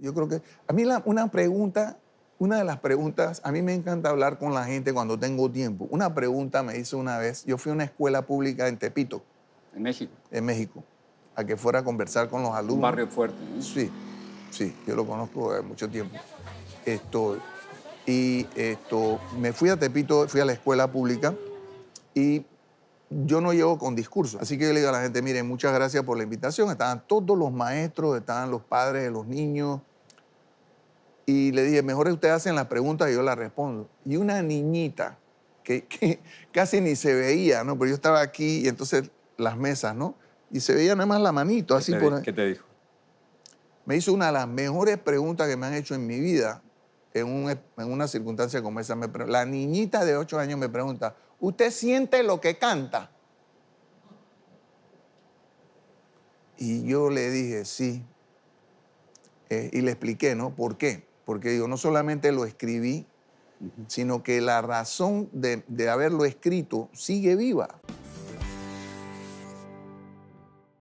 Yo creo que a mí una pregunta, una de las preguntas, a mí me encanta hablar con la gente cuando tengo tiempo. Una pregunta me hizo una vez, yo fui a una escuela pública en Tepito. En México. En México, a que fuera a conversar con los alumnos. Un barrio fuerte. Sí, sí, yo lo conozco de mucho tiempo. Esto, y esto, me fui a Tepito, fui a la escuela pública y yo no llego con discurso. Así que yo le digo a la gente, miren, muchas gracias por la invitación. Estaban todos los maestros, estaban los padres de los niños, y le dije, mejor ustedes hacen las preguntas y yo las respondo. Y una niñita que, casi ni se veía, ¿no? Pero yo estaba aquí y entonces las mesas, ¿no? Y se veía nada más la manito, así ¿Qué por ¿Qué te dijo? Me hizo una de las mejores preguntas que me han hecho en mi vida, en, una circunstancia como esa. la niñita de ocho años me pregunta, ¿usted siente lo que canta? Y yo le dije, sí. Eh, y le expliqué, ¿no? ¿Por qué? porque digo, no solamente lo escribí, sino que la razón de haberlo escrito sigue viva.